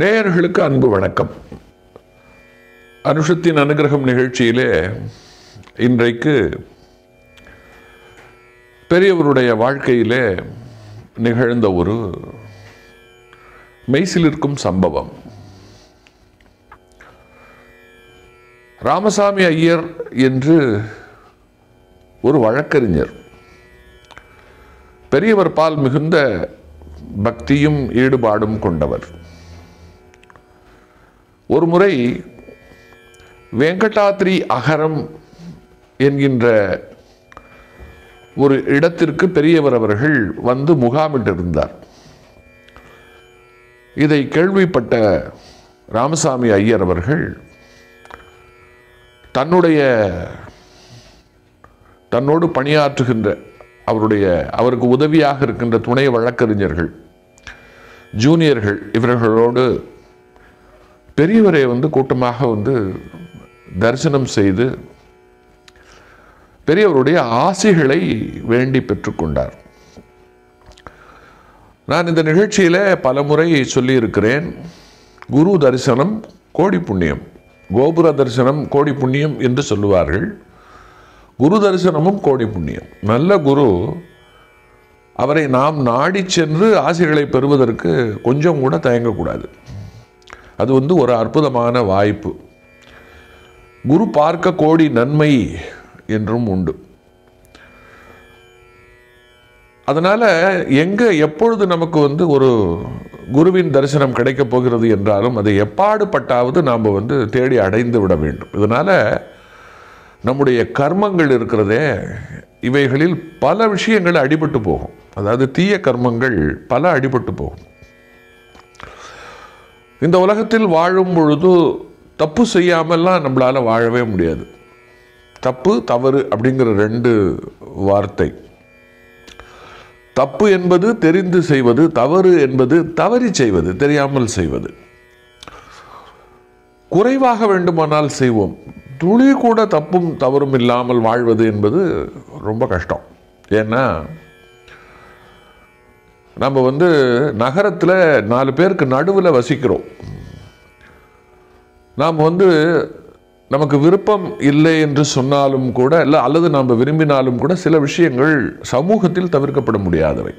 நேயர்களுக்கு அன்பு வணக்கம் அனுஷத்தின் அனுகிரகம் நிகழ்ச்சியிலே இன்றைக்கு பெரியவருடைய வாழ்க்கையிலே நிகழ்ந்த ஒரு மெய்சிலிருக்கும் சம்பவம் ராமசாமி ஐயர் என்று ஒரு வழக்கறிஞர் பெரியவர் பால் மிகுந்த பக்தியும் ஈடுபாடும் கொண்டவர் ஒரு முறை வெங்கடாத்ரி அகரம் என்கின்ற ஒரு இடத்திற்கு பெரியவர் அவர்கள் வந்து முகாமிட்டிருந்தார் இதை கேள்விப்பட்ட ராமசாமி ஐயர் அவர்கள் தன்னுடைய தன்னோடு பணியாற்றுகின்ற அவருடைய அவருக்கு உதவியாக இருக்கின்ற துணை வழக்கறிஞர்கள் ஜூனியர்கள் இவர்களோடு பெரியவரை வந்து கூட்டமாக வந்து தரிசனம் செய்து பெரியவருடைய ஆசைகளை வேண்டி பெற்றுக்கொண்டார் நான் இந்த நிகழ்ச்சியில் பல முறை சொல்லியிருக்கிறேன் குரு தரிசனம் கோடி புண்ணியம் கோபுர தரிசனம் கோடி புண்ணியம் என்று சொல்லுவார்கள் குரு தரிசனமும் கோடி புண்ணியம் நல்ல குரு அவரை நாம் நாடி சென்று ஆசைகளை பெறுவதற்கு கொஞ்சம் கூட தயங்கக்கூடாது அது வந்து ஒரு அற்புதமான வாய்ப்பு குரு பார்க்க கோடி நன்மை என்றும் உண்டு அதனால் எங்கே எப்பொழுது நமக்கு வந்து ஒரு குருவின் தரிசனம் கிடைக்கப் போகிறது என்றாலும் அதை எப்பாடுபட்டாவது நாம் வந்து தேடி அடைந்து விட வேண்டும் இதனால் நம்முடைய கர்மங்கள் இருக்கிறதே இவைகளில் பல விஷயங்கள் அடிபட்டு போகும் அதாவது தீய கர்மங்கள் பல அடிபட்டு போகும் இந்த உலகத்தில் வாழும் பொழுது தப்பு செய்யாமல்லாம் நம்மளால் வாழவே முடியாது தப்பு தவறு அப்படிங்கிற ரெண்டு வார்த்தை தப்பு என்பது தெரிந்து செய்வது தவறு என்பது தவறி செய்வது தெரியாமல் செய்வது குறைவாக வேண்டுமானால் செய்வோம் துளி கூட தப்பும் தவறும் இல்லாமல் வாழ்வது என்பது ரொம்ப கஷ்டம் ஏன்னா நம்ம வந்து நகரத்தில் நாலு பேருக்கு நடுவில் வசிக்கிறோம் நாம் வந்து நமக்கு விருப்பம் இல்லை என்று சொன்னாலும் கூட இல்லை அல்லது நாம் விரும்பினாலும் கூட சில விஷயங்கள் சமூகத்தில் தவிர்க்கப்பட முடியாதவை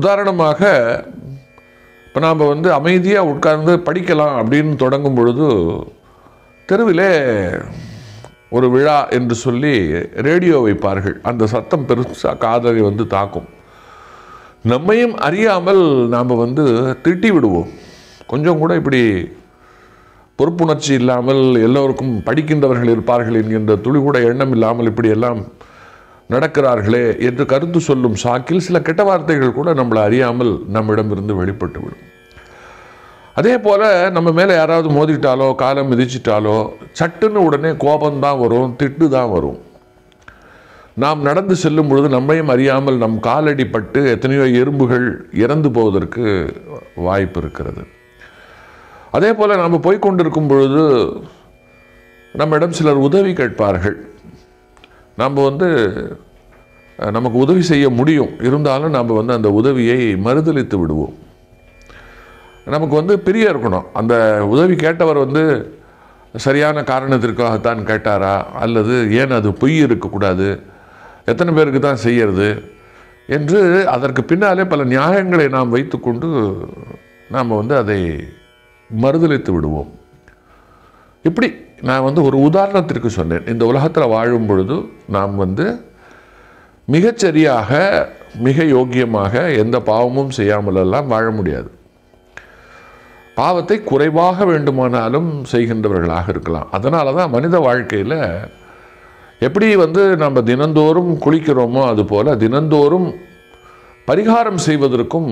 உதாரணமாக இப்போ நாம் வந்து அமைதியாக உட்கார்ந்து படிக்கலாம் அப்படின்னு தொடங்கும் பொழுது தெருவிலே ஒரு விழா என்று சொல்லி ரேடியோ வைப்பார்கள் அந்த சத்தம் பெருசாக காதலை வந்து தாக்கும் நம்மையும் அறியாமல் நாம் வந்து திட்டி விடுவோம் கொஞ்சம் கூட இப்படி பொறுப்புணர்ச்சி இல்லாமல் எல்லோருக்கும் படிக்கின்றவர்கள் இருப்பார்கள் என்கின்ற துளி கூட எண்ணம் இல்லாமல் இப்படி எல்லாம் நடக்கிறார்களே என்று கருத்து சொல்லும் சாக்கில் சில கெட்ட வார்த்தைகள் கூட நம்மளை அறியாமல் நம்மிடமிருந்து வெளிப்பட்டுவிடும் அதே போல் நம்ம மேலே யாராவது மோதிட்டாலோ காலம் மிதிச்சிட்டாலோ சட்டுன்னு உடனே கோபம்தான் வரும் திட்டு தான் வரும் நாம் நடந்து செல்லும் பொழுது நம்மையும் அறியாமல் நம் காலடிப்பட்டு எத்தனையோ எறும்புகள் இறந்து போவதற்கு வாய்ப்பு இருக்கிறது அதே போல் நாம் போய்கொண்டிருக்கும் பொழுது நம்மிடம் சிலர் உதவி கேட்பார்கள் நாம் வந்து நமக்கு உதவி செய்ய முடியும் இருந்தாலும் நாம் வந்து அந்த உதவியை மறுதளித்து விடுவோம் நமக்கு வந்து பிரிய இருக்கணும் அந்த உதவி கேட்டவர் வந்து சரியான காரணத்திற்காகத்தான் கேட்டாரா அல்லது ஏன் அது பொய் இருக்கக்கூடாது எத்தனை பேருக்கு தான் செய்கிறது என்று அதற்கு பின்னாலே பல நியாயங்களை நாம் வைத்துக்கொண்டு நாம் வந்து அதை மறுதளித்து விடுவோம் இப்படி நான் வந்து ஒரு உதாரணத்திற்கு சொன்னேன் இந்த உலகத்தில் வாழும் பொழுது நாம் வந்து மிகச்சரியாக மிக யோக்கியமாக எந்த பாவமும் செய்யாமலெல்லாம் வாழ முடியாது பாவத்தை குறைவாக வேண்டுமானாலும் செய்கின்றவர்களாக இருக்கலாம் அதனால தான் மனித வாழ்க்கையில் எப்படி வந்து நம்ம தினந்தோறும் குளிக்கிறோமோ அதுபோல் தினந்தோறும் பரிகாரம் செய்வதற்கும்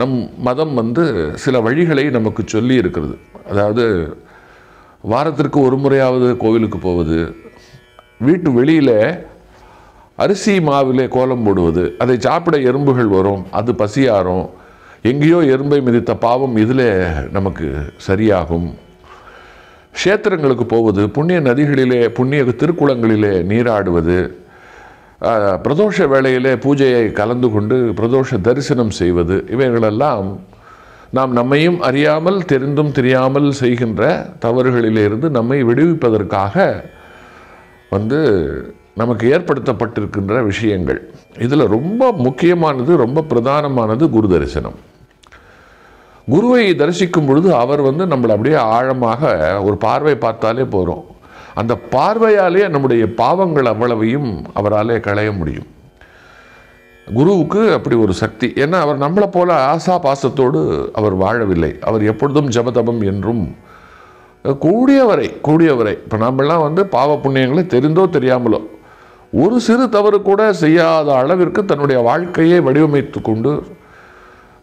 நம் மதம் வந்து சில வழிகளை நமக்கு சொல்லி இருக்கிறது அதாவது வாரத்திற்கு ஒரு முறையாவது கோவிலுக்கு போவது வீட்டு வெளியில் அரிசி மாவிலே கோலம் போடுவது அதை சாப்பிட எறும்புகள் வரும் அது பசியாரும் எங்கேயோ எறும்பை மிதித்த பாவம் இதில் நமக்கு சரியாகும் க்ஷேத்திரங்களுக்கு போவது புண்ணிய நதிகளிலே புண்ணிய திருக்குளங்களிலே நீராடுவது பிரதோஷ வேளையிலே பூஜையை கலந்து கொண்டு பிரதோஷ தரிசனம் செய்வது இவைகளெல்லாம் நாம் நம்மையும் அறியாமல் தெரிந்தும் தெரியாமல் செய்கின்ற தவறுகளிலிருந்து நம்மை விடுவிப்பதற்காக வந்து நமக்கு ஏற்படுத்தப்பட்டிருக்கின்ற விஷயங்கள் இதில் ரொம்ப முக்கியமானது ரொம்ப பிரதானமானது குரு தரிசனம் குருவை தரிசிக்கும் பொழுது அவர் வந்து நம்மளை அப்படியே ஆழமாக ஒரு பார்வை பார்த்தாலே போகிறோம் அந்த பார்வையாலே நம்முடைய பாவங்கள் அவ்வளவையும் அவராலே களைய முடியும் குருவுக்கு அப்படி ஒரு சக்தி ஏன்னா அவர் நம்மளை போல ஆசா பாசத்தோடு அவர் வாழவில்லை அவர் எப்பொழுதும் ஜபதபம் என்றும் கூடியவரை கூடியவரை இப்போ நம்மளாம் வந்து பாவ புண்ணியங்களை தெரிந்தோ தெரியாமலோ ஒரு சிறு தவறு கூட செய்யாத அளவிற்கு தன்னுடைய வாழ்க்கையை வடிவமைத்து கொண்டு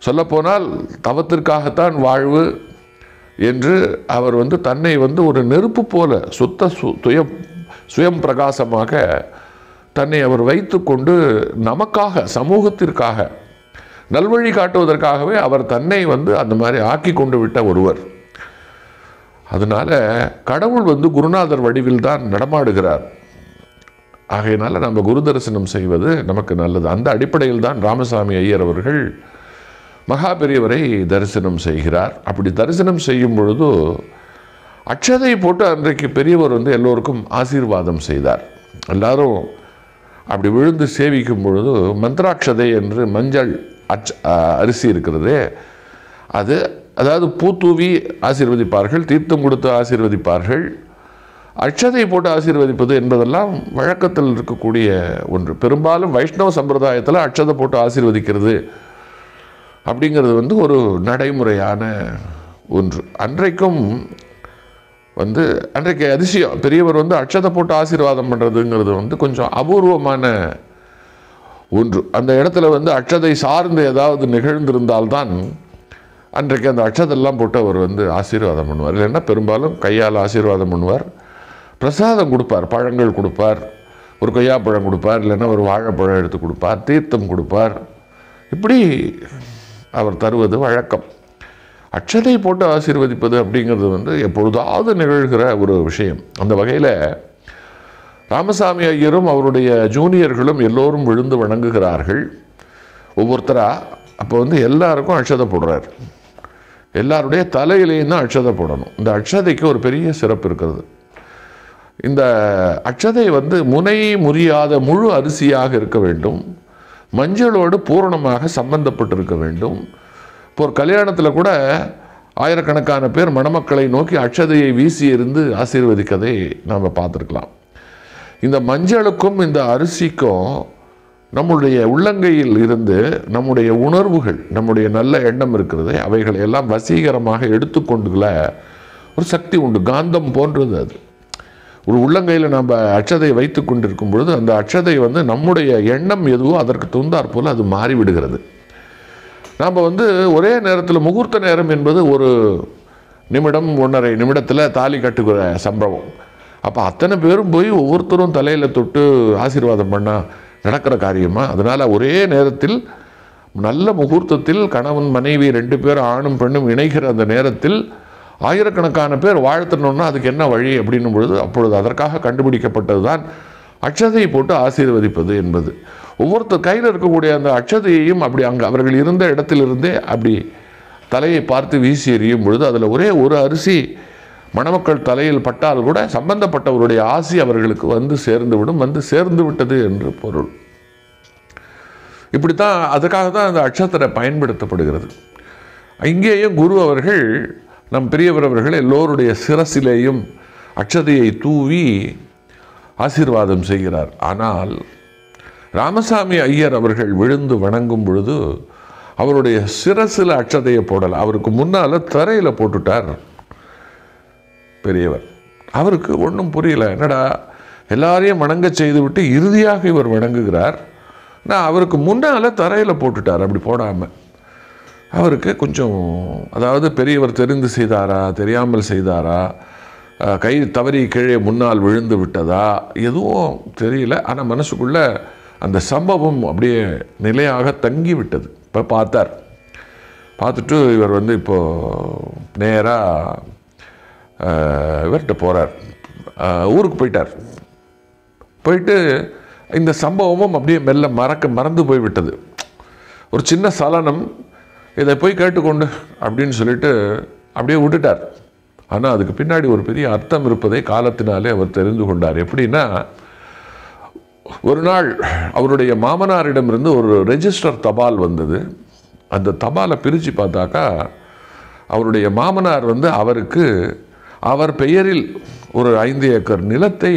சொல்லப்போனால் தவத்திற்காகத்தான் வாழ்வு என்று அவர் வந்து தன்னை வந்து ஒரு நெருப்பு போல சுத்த சு சுயம் பிரகாசமாக தன்னை அவர் வைத்து கொண்டு நமக்காக சமூகத்திற்காக நல்வழி காட்டுவதற்காகவே அவர் தன்னை வந்து அந்த மாதிரி ஆக்கி கொண்டு விட்ட ஒருவர் அதனால் கடவுள் வந்து குருநாதர் வடிவில் தான் நடமாடுகிறார் ஆகையினால் நம்ம குரு தரிசனம் செய்வது நமக்கு நல்லது அந்த அடிப்படையில் தான் ராமசாமி ஐயர் அவர்கள் மகாபெரியவரை தரிசனம் செய்கிறார் அப்படி தரிசனம் செய்யும் பொழுது அட்சதை போட்டு அன்றைக்கு பெரியவர் வந்து எல்லோருக்கும் ஆசீர்வாதம் செய்தார் எல்லாரும் அப்படி விழுந்து சேவிக்கும் பொழுது மந்திராட்சதை என்று மஞ்சள் அச் அரிசி இருக்கிறதே அது அதாவது பூத்தூவி ஆசீர்வதிப்பார்கள் தீர்த்தம் கொடுத்து ஆசீர்வதிப்பார்கள் அட்சதை போட்டு ஆசீர்வதிப்பது என்பதெல்லாம் வழக்கத்தில் இருக்கக்கூடிய ஒன்று பெரும்பாலும் வைஷ்ணவ சம்பிரதாயத்தில் அட்சதை போட்டு ஆசீர்வதிக்கிறது அப்படிங்கிறது வந்து ஒரு நடைமுறையான ஒன்று அன்றைக்கும் வந்து அன்றைக்கு அதிசயம் பெரியவர் வந்து அட்சதை போட்டு ஆசீர்வாதம் பண்ணுறதுங்கிறது வந்து கொஞ்சம் அபூர்வமான ஒன்று அந்த இடத்துல வந்து அட்சதை சார்ந்து ஏதாவது நிகழ்ந்திருந்தால்தான் அன்றைக்கு அந்த அட்சதெல்லாம் போட்டு அவர் வந்து ஆசீர்வாதம் பண்ணுவார் இல்லைன்னா பெரும்பாலும் கையால் ஆசீர்வாதம் பண்ணுவார் பிரசாதம் கொடுப்பார் பழங்கள் கொடுப்பார் ஒரு கொய்யாப்பழம் கொடுப்பார் இல்லைன்னா ஒரு வாழைப்பழம் எடுத்து கொடுப்பார் தீர்த்தம் கொடுப்பார் இப்படி அவர் தருவது வழக்கம் அச்சதை போட்டு ஆசீர்வதிப்பது அப்படிங்கிறது வந்து எப்பொழுதாவது நிகழ்கிற ஒரு விஷயம் அந்த வகையில் ராமசாமி ஐயரும் அவருடைய ஜூனியர்களும் எல்லோரும் விழுந்து வணங்குகிறார்கள் ஒவ்வொருத்தராக அப்போ வந்து எல்லாருக்கும் அட்சதை போடுறார் எல்லாருடைய தலையிலையும் தான் அட்சதை போடணும் இந்த அட்சதைக்கு ஒரு பெரிய சிறப்பு இருக்கிறது இந்த அட்சதை வந்து முனை முறியாத முழு அரிசியாக இருக்க வேண்டும் மஞ்சளோடு பூரணமாக சம்பந்தப்பட்டிருக்க வேண்டும் இப்போ கல்யாணத்தில் கூட ஆயிரக்கணக்கான பேர் மணமக்களை நோக்கி அக்ஷதையை வீசி இருந்து ஆசீர்வதிக்கதை நாம் பார்த்துருக்கலாம் இந்த மஞ்சளுக்கும் இந்த அரிசிக்கும் நம்முடைய உள்ளங்கையில் இருந்து நம்முடைய உணர்வுகள் நம்முடைய நல்ல எண்ணம் இருக்கிறது அவைகளை எல்லாம் வசீகரமாக எடுத்துக்கொண்டுள்ள ஒரு சக்தி உண்டு காந்தம் போன்றது அது ஒரு உள்ளங்கையில் நம்ம அச்சதை வைத்து கொண்டிருக்கும் பொழுது அந்த அச்சதை வந்து நம்முடைய எண்ணம் எதுவோ அதற்கு துந்தார் போல் அது மாறிவிடுகிறது நாம் வந்து ஒரே நேரத்தில் முகூர்த்த நேரம் என்பது ஒரு நிமிடம் ஒன்றரை நிமிடத்தில் தாலி கட்டுகிற சம்பவம் அப்போ அத்தனை பேரும் போய் ஒவ்வொருத்தரும் தலையில் தொட்டு ஆசீர்வாதம் பண்ணால் நடக்கிற காரியமாக அதனால் ஒரே நேரத்தில் நல்ல முகூர்த்தத்தில் கணவன் மனைவி ரெண்டு பேரும் ஆணும் பெண்ணும் இணைகிற அந்த நேரத்தில் ஆயிரக்கணக்கான பேர் வாழ்த்தணும்னா அதுக்கு என்ன வழி அப்படின்னும் பொழுது அப்பொழுது அதற்காக கண்டுபிடிக்கப்பட்டது தான் அட்சதையை போட்டு ஆசீர்வதிப்பது என்பது ஒவ்வொருத்தர் கையில் இருக்கக்கூடிய அந்த அட்சதையையும் அப்படி அங்கே அவர்கள் இருந்த இடத்திலிருந்தே அப்படி தலையை பார்த்து வீசி எறியும் பொழுது அதில் ஒரே ஒரு அரிசி மணமக்கள் தலையில் பட்டால் கூட சம்பந்தப்பட்டவருடைய ஆசி அவர்களுக்கு வந்து சேர்ந்துவிடும் வந்து சேர்ந்து விட்டது என்று பொருள் இப்படி தான் அதுக்காக தான் அந்த அட்சத்திர பயன்படுத்தப்படுகிறது இங்கேயும் குரு அவர்கள் நம் பெரியவரவர்கள் எல்லோருடைய சிரசிலேயும் அட்சதையை தூவி ஆசீர்வாதம் செய்கிறார் ஆனால் ராமசாமி ஐயர் அவர்கள் விழுந்து வணங்கும் பொழுது அவருடைய சிரசில் அட்சதையை போடலை அவருக்கு முன்னால் தரையில் போட்டுட்டார் பெரியவர் அவருக்கு ஒன்றும் புரியல என்னடா எல்லாரையும் வணங்க செய்துவிட்டு இறுதியாக இவர் வணங்குகிறார் நான் அவருக்கு முன்னால் தரையில் போட்டுட்டார் அப்படி போடாமல் அவருக்கு கொஞ்சம் அதாவது பெரியவர் தெரிந்து செய்தாரா தெரியாமல் செய்தாரா கை தவறி கீழே முன்னால் விழுந்து விட்டதா எதுவும் தெரியல ஆனால் மனசுக்குள்ளே அந்த சம்பவம் அப்படியே நிலையாக தங்கி விட்டது இப்போ பார்த்தார் பார்த்துட்டு இவர் வந்து இப்போது நேராக இவர்கிட்ட போகிறார் ஊருக்கு போயிட்டார் போயிட்டு இந்த சம்பவமும் அப்படியே மெல்ல மறக்க மறந்து போய்விட்டது ஒரு சின்ன சலனம் இதை போய் கேட்டுக்கொண்டு அப்படின்னு சொல்லிட்டு அப்படியே விட்டுட்டார் ஆனால் அதுக்கு பின்னாடி ஒரு பெரிய அர்த்தம் இருப்பதை காலத்தினாலே அவர் தெரிந்து கொண்டார் எப்படின்னா ஒரு நாள் அவருடைய மாமனாரிடமிருந்து ஒரு ரெஜிஸ்டர் தபால் வந்தது அந்த தபாலை பிரித்து பார்த்தாக்கா அவருடைய மாமனார் வந்து அவருக்கு அவர் பெயரில் ஒரு ஐந்து ஏக்கர் நிலத்தை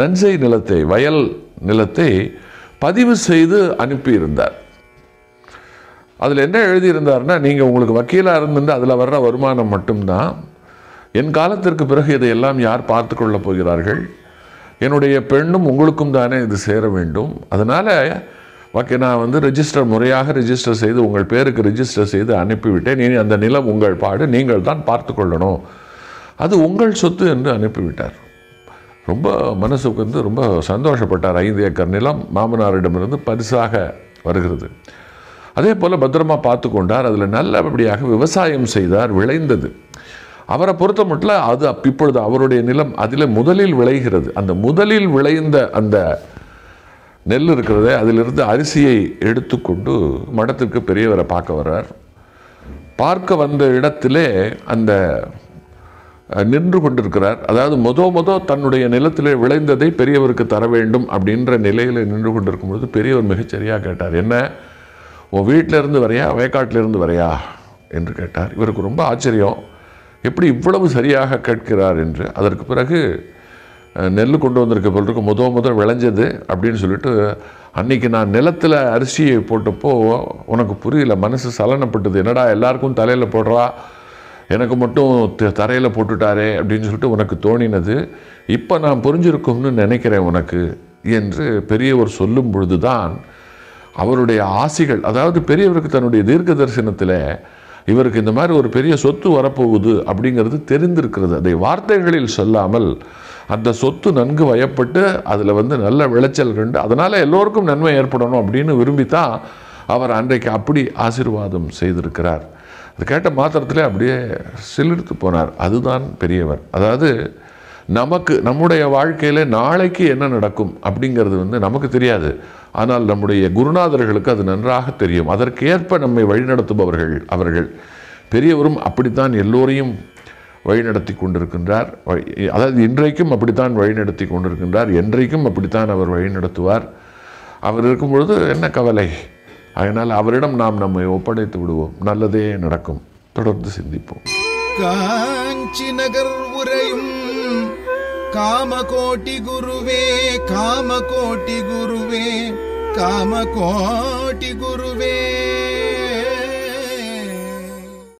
நஞ்சை நிலத்தை வயல் நிலத்தை பதிவு செய்து அனுப்பியிருந்தார் அதில் என்ன எழுதியிருந்தாருன்னா நீங்கள் உங்களுக்கு வக்கீலாக இருந்திருந்து அதில் வர்ற வருமானம் மட்டும்தான் என் காலத்திற்கு பிறகு இதை எல்லாம் யார் பார்த்து கொள்ளப் போகிறார்கள் என்னுடைய பெண்ணும் உங்களுக்கும் தானே இது சேர வேண்டும் அதனால் ஓகே நான் வந்து ரிஜிஸ்டர் முறையாக ரிஜிஸ்டர் செய்து உங்கள் பேருக்கு ரிஜிஸ்டர் செய்து அனுப்பிவிட்டேன் நீ அந்த நிலம் உங்கள் பாடு நீங்கள் தான் பார்த்து கொள்ளணும் அது உங்கள் சொத்து என்று அனுப்பிவிட்டார் ரொம்ப மனசுக்கு வந்து ரொம்ப சந்தோஷப்பட்டார் ஐந்து ஏக்கர் நிலம் மாமனாரிடமிருந்து பரிசாக வருகிறது அதே போல் பத்திரமா பார்த்து கொண்டார் அதில் நல்லபடியாக விவசாயம் செய்தார் விளைந்தது அவரை பொறுத்த மட்டும் அது இப்பொழுது அவருடைய நிலம் அதில் முதலில் விளைகிறது அந்த முதலில் விளைந்த அந்த நெல் இருக்கிறது அதிலிருந்து அரிசியை எடுத்துக்கொண்டு மடத்திற்கு பெரியவரை பார்க்க வர்றார் பார்க்க வந்த இடத்திலே அந்த நின்று கொண்டிருக்கிறார் அதாவது மொதோ மொதோ தன்னுடைய நிலத்திலே விளைந்ததை பெரியவருக்கு தர வேண்டும் அப்படின்ற நிலையில் நின்று கொண்டிருக்கும் பொழுது பெரியவர் மிகச்சரியாக கேட்டார் என்ன உன் வீட்டிலேருந்து வரையா வயக்காட்டிலேருந்து வரையா என்று கேட்டார் இவருக்கு ரொம்ப ஆச்சரியம் எப்படி இவ்வளவு சரியாக கேட்கிறார் என்று அதற்கு பிறகு நெல் கொண்டு வந்திருக்க போல் இருக்கும் முத முதல் விளைஞ்சது அப்படின்னு சொல்லிட்டு அன்றைக்கி நான் நிலத்தில் அரிசியை போட்டப்போ உனக்கு புரியல மனசு சலனப்பட்டது என்னடா எல்லாருக்கும் தலையில் போடுறா எனக்கு மட்டும் த தரையில் போட்டுட்டாரே அப்படின்னு சொல்லிட்டு உனக்கு தோணினது இப்போ நான் புரிஞ்சிருக்கும்னு நினைக்கிறேன் உனக்கு என்று பெரியவர் சொல்லும் பொழுது தான் அவருடைய ஆசிகள் அதாவது பெரியவருக்கு தன்னுடைய தீர்க்க தரிசனத்தில் இவருக்கு இந்த மாதிரி ஒரு பெரிய சொத்து வரப்போகுது அப்படிங்கிறது தெரிந்திருக்கிறது அதை வார்த்தைகளில் சொல்லாமல் அந்த சொத்து நன்கு வயப்பட்டு அதில் வந்து நல்ல விளைச்சல் கண்டு அதனால் எல்லோருக்கும் நன்மை ஏற்படணும் அப்படின்னு விரும்பித்தான் அவர் அன்றைக்கு அப்படி ஆசிர்வாதம் செய்திருக்கிறார் அது கேட்ட மாத்திரத்தில் அப்படியே சிலிர்த்து போனார் அதுதான் பெரியவர் அதாவது நமக்கு நம்முடைய வாழ்க்கையில் நாளைக்கு என்ன நடக்கும் அப்படிங்கிறது வந்து நமக்கு தெரியாது ஆனால் நம்முடைய குருநாதர்களுக்கு அது நன்றாக தெரியும் அதற்கேற்ப நம்மை வழிநடத்துபவர்கள் அவர்கள் பெரியவரும் அப்படித்தான் எல்லோரையும் வழிநடத்தி கொண்டிருக்கின்றார் அதாவது இன்றைக்கும் அப்படித்தான் வழிநடத்தி கொண்டிருக்கின்றார் என்றைக்கும் அப்படித்தான் அவர் வழிநடத்துவார் அவர் இருக்கும் பொழுது என்ன கவலை அதனால் அவரிடம் நாம் நம்மை ஒப்படைத்து விடுவோம் நல்லதே நடக்கும் தொடர்ந்து சிந்திப்போம் காஞ்சி நகர் కామకోటి గురువే కామకోటి గురువే కామకోటి గురువే